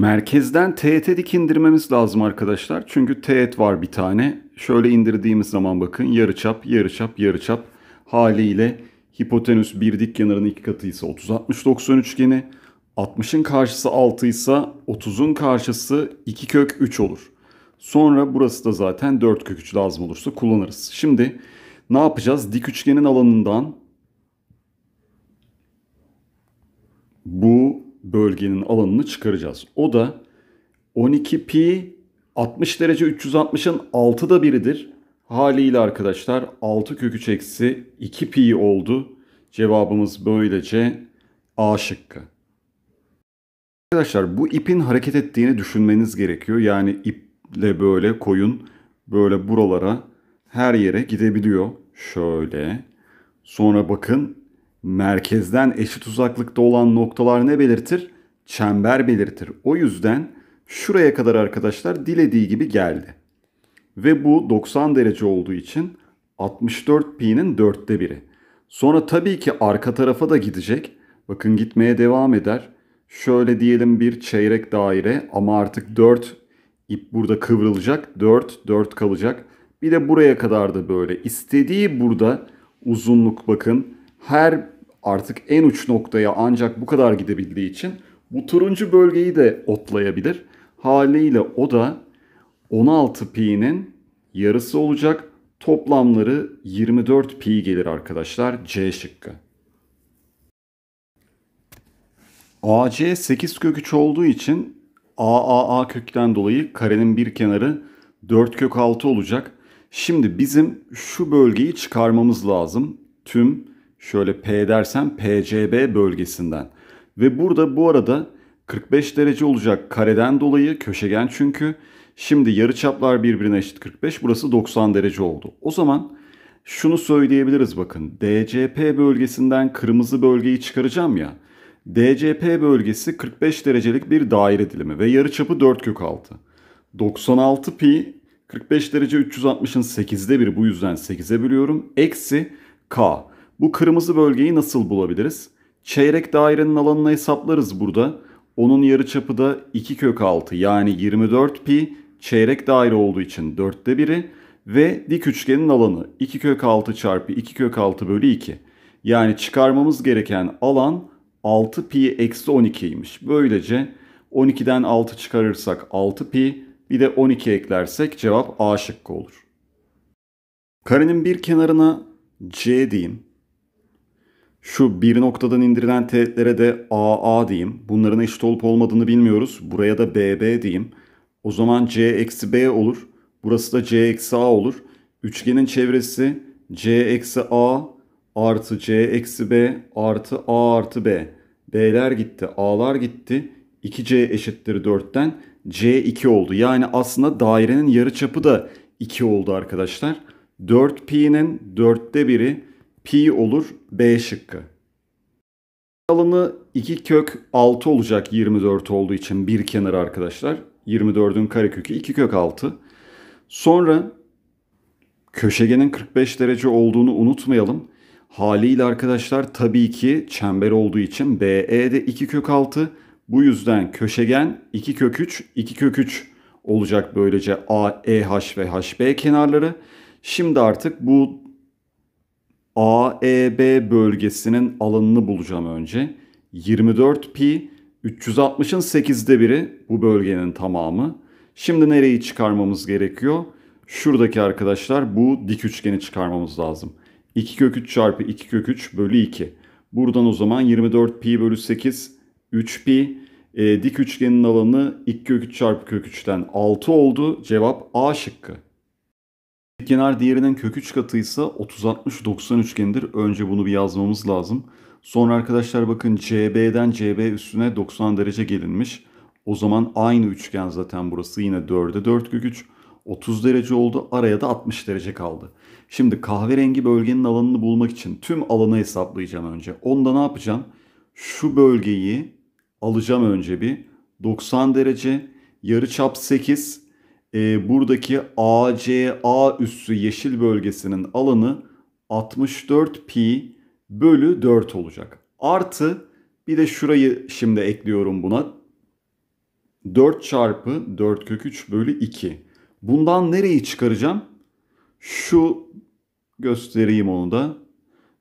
Merkezden TET dik indirmemiz lazım arkadaşlar. Çünkü teğet var bir tane. Şöyle indirdiğimiz zaman bakın yarıçap, yarıçap, yarıçap haliyle hipotenüs bir dik kenarın iki katı ise 30 60 90 üçgeni. 60'ın karşısı 6 ise 30'un karşısı 2 kök 3 olur. Sonra burası da zaten 4 kök 3 lazım olursa kullanırız. Şimdi ne yapacağız? Dik üçgenin alanından bu bölgenin alanını çıkaracağız. O da 12 pi 60 derece 360'ın 6'da biridir. Haliyle arkadaşlar 6 köküç eksi 2 pi oldu. Cevabımız böylece A şıkkı. Arkadaşlar bu ipin hareket ettiğini düşünmeniz gerekiyor. Yani iple böyle koyun böyle buralara her yere gidebiliyor. Şöyle. Sonra bakın merkezden eşit uzaklıkta olan noktalar ne belirtir? Çember belirtir. O yüzden şuraya kadar arkadaşlar dilediği gibi geldi. Ve bu 90 derece olduğu için 64 pi'nin dörtte biri. Sonra tabii ki arka tarafa da gidecek. Bakın gitmeye devam eder. Şöyle diyelim bir çeyrek daire ama artık 4 ip burada kıvrılacak. 4, 4 kalacak. Bir de buraya kadar da böyle. İstediği burada uzunluk bakın. Her artık en uç noktaya ancak bu kadar gidebildiği için bu turuncu bölgeyi de otlayabilir. Haliyle o da 16 pi'nin yarısı olacak. Toplamları 24 pi gelir arkadaşlar C şıkkı. AC 8 kök 3 olduğu için AAA kökten dolayı karenin bir kenarı 4 kök 6 olacak. Şimdi bizim şu bölgeyi çıkarmamız lazım. Tüm Şöyle P dersem PCB bölgesinden. Ve burada bu arada 45 derece olacak kareden dolayı köşegen çünkü. Şimdi yarıçaplar birbirine eşit 45 burası 90 derece oldu. O zaman şunu söyleyebiliriz bakın. DCP bölgesinden kırmızı bölgeyi çıkaracağım ya. DCP bölgesi 45 derecelik bir daire dilimi ve yarıçapı 4 kök 6. 96 pi 45 derece 360'ın 8'de biri bu yüzden 8'e biliyorum. Eksi k. Bu kırmızı bölgeyi nasıl bulabiliriz? Çeyrek dairenin alanını hesaplarız burada. Onun yarıçapı da 2 kök 6 yani 24 pi çeyrek daire olduğu için 4'te biri ve dik üçgenin alanı 2 kök 6 çarpı 2 kök 6 bölü 2. Yani çıkarmamız gereken alan 6 pi eksi 12'ymiş. Böylece 12'den 6 çıkarırsak 6 pi bir de 12 eklersek cevap A şıkkı olur. Karenin bir kenarına C diyeyim. Şu bir noktadan indirilen teğetlere de AA diyeyim. Bunların eşit olup olmadığını bilmiyoruz. Buraya da BB diyeyim. O zaman C eksi B olur. Burası da C eksi A olur. Üçgenin çevresi C eksi A artı C eksi B artı A artı B. B'ler gitti, A'lar gitti. 2C eşittir 4'ten C 2 oldu. Yani aslında dairenin yarı çapı da 2 oldu arkadaşlar. 4pi'nin 4'te biri Pi olur B şıkkı. Alanı 2 kök 6 olacak 24 olduğu için bir kenar arkadaşlar. 24'ün karekökü 2 kök 6. Sonra köşegenin 45 derece olduğunu unutmayalım. Haliyle arkadaşlar tabii ki çember olduğu için BE de 2 kök 6. Bu yüzden köşegen 2 kök 3, 2 kök 3 olacak böylece AEH ve HB kenarları. Şimdi artık bu AEB bölgesinin alanını bulacağım önce. 24 pi 360'ın 8'de biri bu bölgenin tamamı. Şimdi nereyi çıkarmamız gerekiyor? Şuradaki arkadaşlar bu dik üçgeni çıkarmamız lazım. 2 kök 3 çarpı 2 kök 3 bölü 2. Buradan o zaman 24 pi bölü 8 3 pi e, dik üçgenin alanı 2 kök 3 çarpı kök 3'ten 6 oldu. Cevap A şıkkı kenar diğerinin kök 3 katıysa 30-60-90 üçgenidir. Önce bunu bir yazmamız lazım. Sonra arkadaşlar bakın CB'den CB üstüne 90 derece gelinmiş. O zaman aynı üçgen zaten burası yine 4'e 4 kök 3. 30 derece oldu. Araya da 60 derece kaldı. Şimdi kahverengi bölgenin alanını bulmak için tüm alanı hesaplayacağım önce. Onda ne yapacağım? Şu bölgeyi alacağım önce bir. 90 derece, yarı çap 8, e, buradaki ACA üssü yeşil bölgesinin alanı 64 pi bölü 4 olacak. Artı bir de şurayı şimdi ekliyorum buna. 4 çarpı 4 kök 3 bölü 2. Bundan nereyi çıkaracağım? Şu göstereyim onu da.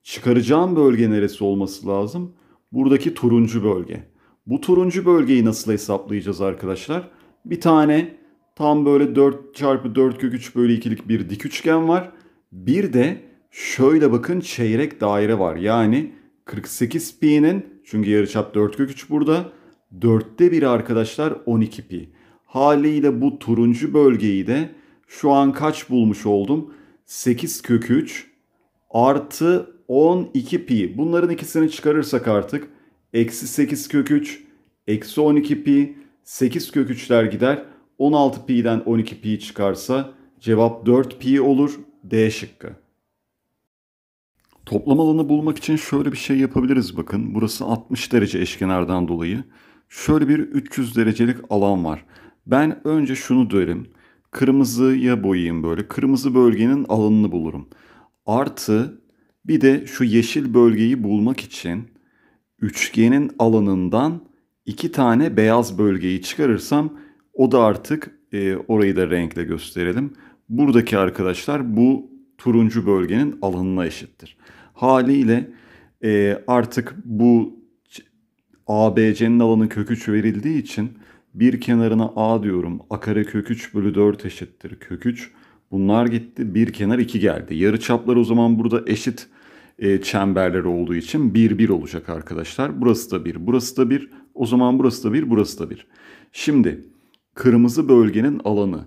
Çıkaracağım bölge neresi olması lazım? Buradaki turuncu bölge. Bu turuncu bölgeyi nasıl hesaplayacağız arkadaşlar? Bir tane tam böyle 4 çarpı 4 kök 3 bölü 2'lik bir dik üçgen var. Bir de şöyle bakın çeyrek daire var. Yani 48 pi'nin çünkü yarıçap 4 kök 3 burada. 4'te 1 arkadaşlar 12 pi. Haliyle bu turuncu bölgeyi de şu an kaç bulmuş oldum? 8 kök 3 artı 12 pi. Bunların ikisini çıkarırsak artık eksi 8 kök 3 eksi 12 pi 8 kök 3'ler gider. 16pi'den 12pi çıkarsa cevap 4pi olur. D şıkkı. Toplam alanı bulmak için şöyle bir şey yapabiliriz bakın. Burası 60 derece eşkenardan dolayı. Şöyle bir 300 derecelik alan var. Ben önce şunu derim. Kırmızıya boyayayım böyle. Kırmızı bölgenin alanını bulurum. Artı bir de şu yeşil bölgeyi bulmak için üçgenin alanından iki tane beyaz bölgeyi çıkarırsam o da artık e, orayı da renkle gösterelim. Buradaki arkadaşlar bu turuncu bölgenin alanına eşittir. Haliyle e, artık bu ABC'nin alanı kök 3 verildiği için bir kenarına A diyorum. A kare kök 3 bölü 4 eşittir kök 3. Bunlar gitti. Bir kenar 2 geldi. Yarı çaplar o zaman burada eşit e, çemberler olduğu için 1 1 olacak arkadaşlar. Burası da 1, burası da 1. O zaman burası da 1, burası da 1. Şimdi Kırmızı bölgenin alanı.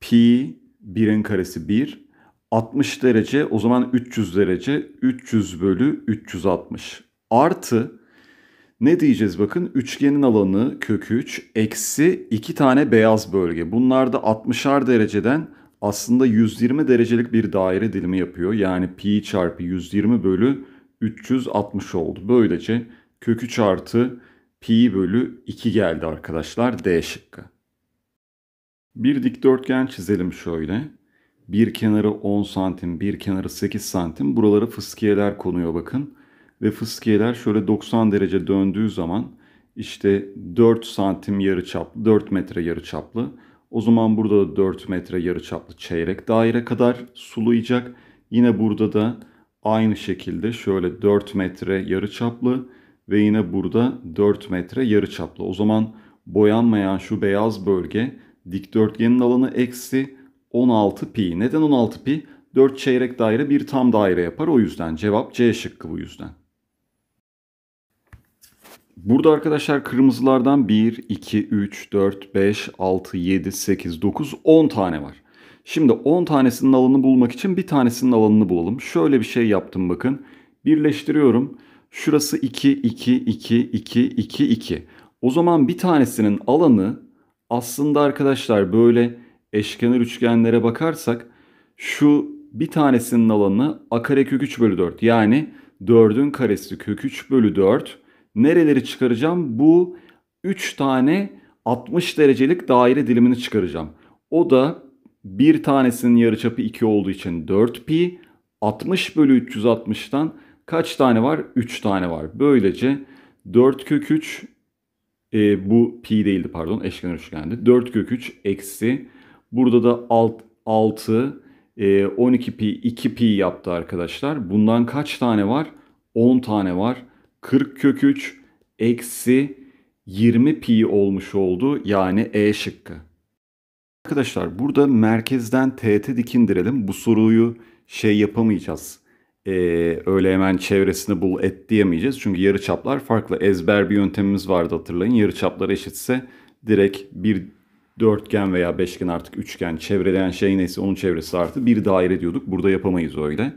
Pi 1'in karesi 1. 60 derece o zaman 300 derece 300 bölü 360 artı ne diyeceğiz bakın üçgenin alanı kök 3 eksi 2 tane beyaz bölge. Bunlar da 60'ar dereceden aslında 120 derecelik bir daire dilimi yapıyor. Yani pi çarpı 120 bölü 360 oldu. Böylece kök 3 artı pi bölü 2 geldi arkadaşlar D şıkkı. Bir dikdörtgen çizelim şöyle. Bir kenarı 10 santim, bir kenarı 8 santim. Buralara fıskiyeler konuyor bakın. Ve fıskiyeler şöyle 90 derece döndüğü zaman işte 4 santim yarı çaplı, 4 metre yarı çaplı. O zaman burada da 4 metre yarı çaplı çeyrek daire kadar sulayacak. Yine burada da aynı şekilde şöyle 4 metre yarı çaplı ve yine burada 4 metre yarıçaplı. O zaman boyanmayan şu beyaz bölge dikdörtgenin alanı eksi 16 pi. Neden 16 pi? 4 çeyrek daire bir tam daire yapar. O yüzden cevap C şıkkı bu yüzden. Burada arkadaşlar kırmızılardan 1, 2, 3, 4, 5, 6, 7, 8, 9, 10 tane var. Şimdi 10 tanesinin alanını bulmak için bir tanesinin alanını bulalım. Şöyle bir şey yaptım bakın. Birleştiriyorum. Şurası 2, 2, 2, 2, 2, 2. O zaman bir tanesinin alanı aslında arkadaşlar böyle eşkenar üçgenlere bakarsak şu bir tanesinin alanı a kare kök 3 bölü 4. Yani 4'ün karesi kök 3 bölü 4. Nereleri çıkaracağım? Bu 3 tane 60 derecelik daire dilimini çıkaracağım. O da bir tanesinin yarıçapı 2 olduğu için 4 pi 60 bölü 360'tan Kaç tane var? 3 tane var. Böylece 4 kök 3 e, bu pi değildi pardon eşkenar üçgendi. 4 kök 3 eksi burada da alt, 6 e, 12 pi 2 pi yaptı arkadaşlar. Bundan kaç tane var? 10 tane var. 40 kök 3 eksi 20 pi olmuş oldu. Yani E şıkkı. Arkadaşlar burada merkezden TT dikindirelim. Bu soruyu şey yapamayacağız e, öyle hemen çevresini bul et diyemeyeceğiz. Çünkü yarıçaplar farklı. Ezber bir yöntemimiz vardı hatırlayın. Yarıçapları eşitse direkt bir dörtgen veya beşgen artık üçgen çevreleyen şey neyse onun çevresi artı bir daire diyorduk. Burada yapamayız öyle.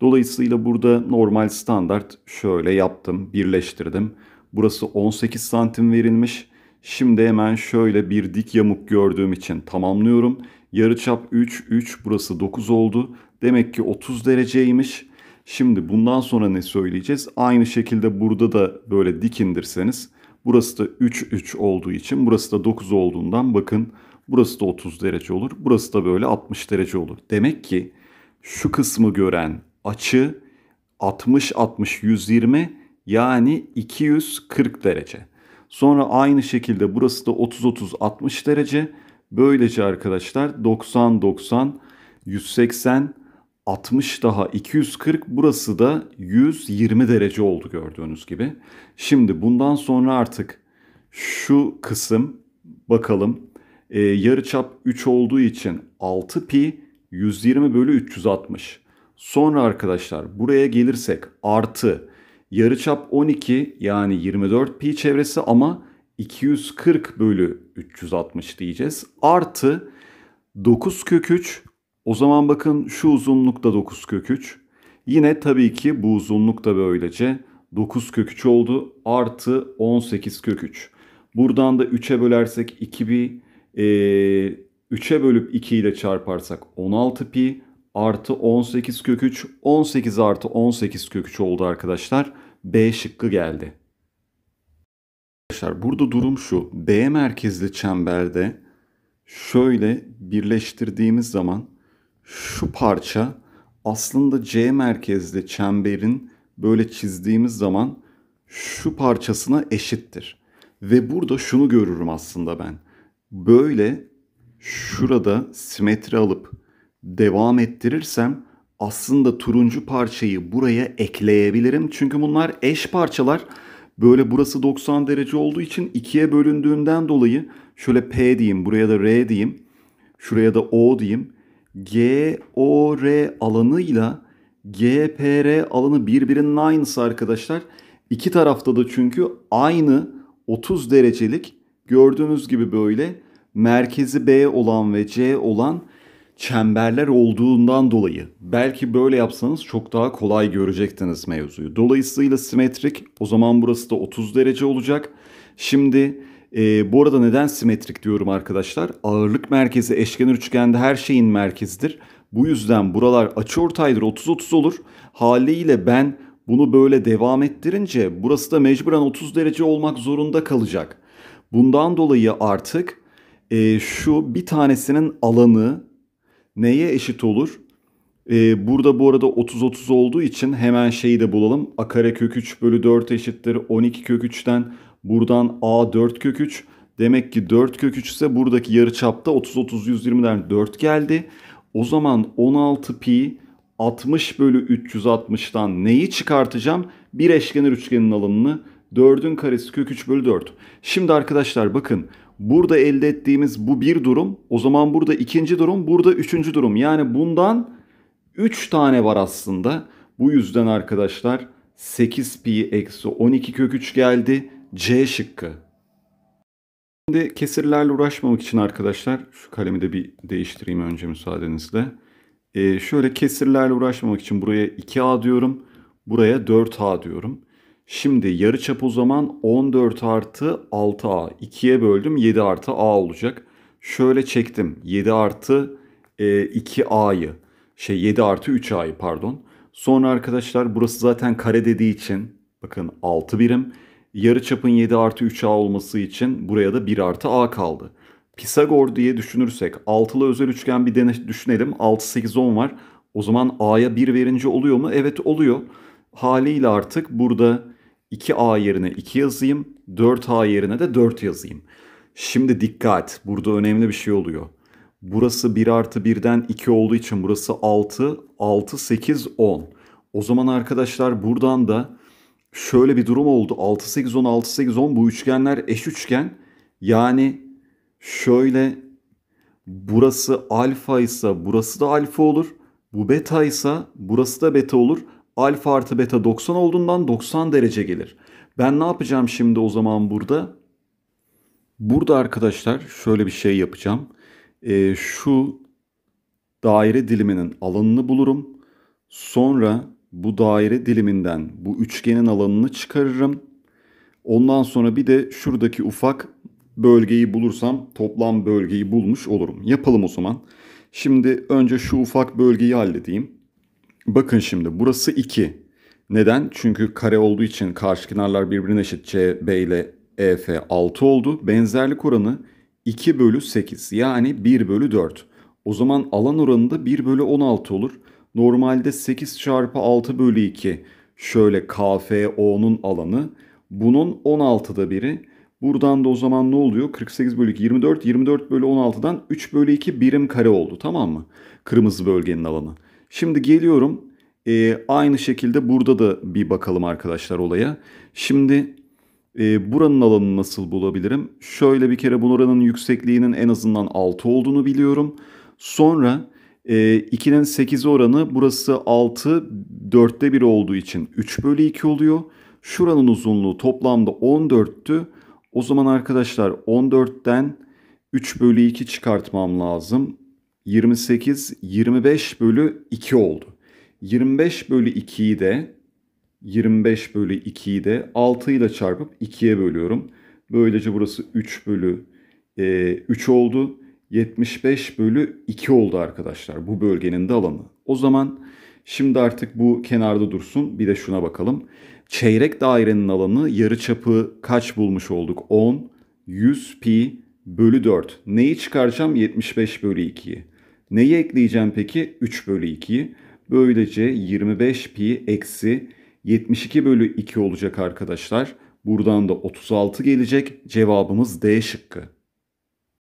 Dolayısıyla burada normal standart şöyle yaptım, birleştirdim. Burası 18 santim verilmiş. Şimdi hemen şöyle bir dik yamuk gördüğüm için tamamlıyorum. Yarıçap 3, 3 burası 9 oldu. Demek ki 30 dereceymiş. Şimdi bundan sonra ne söyleyeceğiz? Aynı şekilde burada da böyle dikindirseniz, burası da 3-3 olduğu için burası da 9 olduğundan bakın burası da 30 derece olur. Burası da böyle 60 derece olur. Demek ki şu kısmı gören açı 60-60-120 yani 240 derece. Sonra aynı şekilde burası da 30-30-60 derece. Böylece arkadaşlar 90-90-180 60 daha 240 burası da 120 derece oldu gördüğünüz gibi. Şimdi bundan sonra artık şu kısım bakalım e, yarıçap 3 olduğu için 6 pi 120 bölü 360. Sonra arkadaşlar buraya gelirsek artı yarıçap 12 yani 24 pi çevresi ama 240 bölü 360 diyeceğiz. Artı 9 kök 3 o zaman bakın şu uzunluk da 9 kök 3. Yine tabii ki bu uzunluk da böylece 9 kök 3 oldu artı 18 kök 3. Buradan da 3'e bölersek 2 pi, e, ee, 3'e bölüp 2 ile çarparsak 16 pi artı 18 kök 3, 18 artı 18 kök 3 oldu arkadaşlar. B şıkkı geldi. Arkadaşlar burada durum şu. B merkezli çemberde şöyle birleştirdiğimiz zaman şu parça aslında C merkezli çemberin böyle çizdiğimiz zaman şu parçasına eşittir. Ve burada şunu görürüm aslında ben. Böyle şurada simetri alıp devam ettirirsem aslında turuncu parçayı buraya ekleyebilirim. Çünkü bunlar eş parçalar. Böyle burası 90 derece olduğu için ikiye bölündüğünden dolayı şöyle P diyeyim, buraya da R diyeyim, şuraya da O diyeyim. GOR alanıyla GPR alanı birbirinin aynısı arkadaşlar. İki tarafta da çünkü aynı 30 derecelik gördüğünüz gibi böyle merkezi B olan ve C olan çemberler olduğundan dolayı belki böyle yapsanız çok daha kolay görecektiniz mevzuyu. Dolayısıyla simetrik o zaman burası da 30 derece olacak. Şimdi e, bu arada neden simetrik diyorum arkadaşlar? Ağırlık merkezi eşkenar üçgende her şeyin merkezidir. Bu yüzden buralar açı ortaydır 30-30 olur. Haliyle ben bunu böyle devam ettirince burası da mecburen 30 derece olmak zorunda kalacak. Bundan dolayı artık e, şu bir tanesinin alanı neye eşit olur? E, burada bu arada 30-30 olduğu için hemen şeyi de bulalım. A kare kök 3 bölü 4 eşittir 12 kök 3'ten Buradan A 4 kök 3. Demek ki 4 kök 3 ise buradaki yarı çapta 30 30 120'den 4 geldi. O zaman 16 pi 60 bölü 360'tan neyi çıkartacağım? Bir eşkenar üçgenin alanını 4'ün karesi kök 3 bölü 4. Şimdi arkadaşlar bakın burada elde ettiğimiz bu bir durum. O zaman burada ikinci durum burada üçüncü durum. Yani bundan 3 tane var aslında. Bu yüzden arkadaşlar 8 pi eksi 12 kök 3 geldi. C şıkkı. Şimdi kesirlerle uğraşmamak için arkadaşlar şu kalemi de bir değiştireyim önce müsaadenizle. Ee, şöyle kesirlerle uğraşmamak için buraya 2A diyorum. Buraya 4A diyorum. Şimdi yarı çap o zaman 14 artı 6A. 2'ye böldüm 7 artı A olacak. Şöyle çektim 7 artı e, 2A'yı. Şey 7 artı 3A'yı pardon. Sonra arkadaşlar burası zaten kare dediği için bakın 6 birim yarı çapın 7 artı 3A olması için buraya da 1 artı A kaldı. Pisagor diye düşünürsek altılı özel üçgen bir dene düşünelim. 6, 8, 10 var. O zaman A'ya 1 verince oluyor mu? Evet oluyor. Haliyle artık burada 2A yerine 2 yazayım. 4A yerine de 4 yazayım. Şimdi dikkat. Burada önemli bir şey oluyor. Burası 1 artı 1'den 2 olduğu için burası 6. 6, 8, 10. O zaman arkadaşlar buradan da şöyle bir durum oldu. 6-8-10, 6-8-10 bu üçgenler eş üçgen. Yani şöyle burası alfa ise burası da alfa olur. Bu beta ise burası da beta olur. Alfa artı beta 90 olduğundan 90 derece gelir. Ben ne yapacağım şimdi o zaman burada? Burada arkadaşlar şöyle bir şey yapacağım. Ee, şu daire diliminin alanını bulurum. Sonra bu daire diliminden bu üçgenin alanını çıkarırım. Ondan sonra bir de şuradaki ufak bölgeyi bulursam toplam bölgeyi bulmuş olurum. Yapalım o zaman. Şimdi önce şu ufak bölgeyi halledeyim. Bakın şimdi burası 2. Neden? Çünkü kare olduğu için karşı kenarlar birbirine eşit. CB ile EF 6 oldu. Benzerlik oranı 2 bölü 8 yani 1 bölü 4. O zaman alan oranı da 1 bölü 16 olur. Normalde 8 çarpı 6 bölü 2 şöyle KFO'nun alanı. Bunun 16'da biri. Buradan da o zaman ne oluyor? 48 bölü 2 24. 24 bölü 16'dan 3 bölü 2 birim kare oldu tamam mı? Kırmızı bölgenin alanı. Şimdi geliyorum. E, aynı şekilde burada da bir bakalım arkadaşlar olaya. Şimdi e, buranın alanını nasıl bulabilirim? Şöyle bir kere oranın yüksekliğinin en azından 6 olduğunu biliyorum. Sonra e, 2'nin 8 oranı burası 6, 4'te 1 olduğu için 3 bölü 2 oluyor. Şuranın uzunluğu toplamda 14'tü. O zaman arkadaşlar 14'ten 3 bölü 2 çıkartmam lazım. 28, 25 bölü 2 oldu. 25 bölü 2'yi de 25 bölü 2'yi de 6 ile çarpıp 2'ye bölüyorum. Böylece burası 3 bölü e, 3 oldu. 75 bölü 2 oldu arkadaşlar bu bölgenin de alanı. O zaman şimdi artık bu kenarda dursun bir de şuna bakalım. Çeyrek dairenin alanı yarı çapı kaç bulmuş olduk? 10, 100 pi bölü 4. Neyi çıkaracağım? 75 bölü 2'yi. Neyi ekleyeceğim peki? 3 bölü 2'yi. Böylece 25 pi eksi 72 bölü 2 olacak arkadaşlar. Buradan da 36 gelecek. Cevabımız D şıkkı.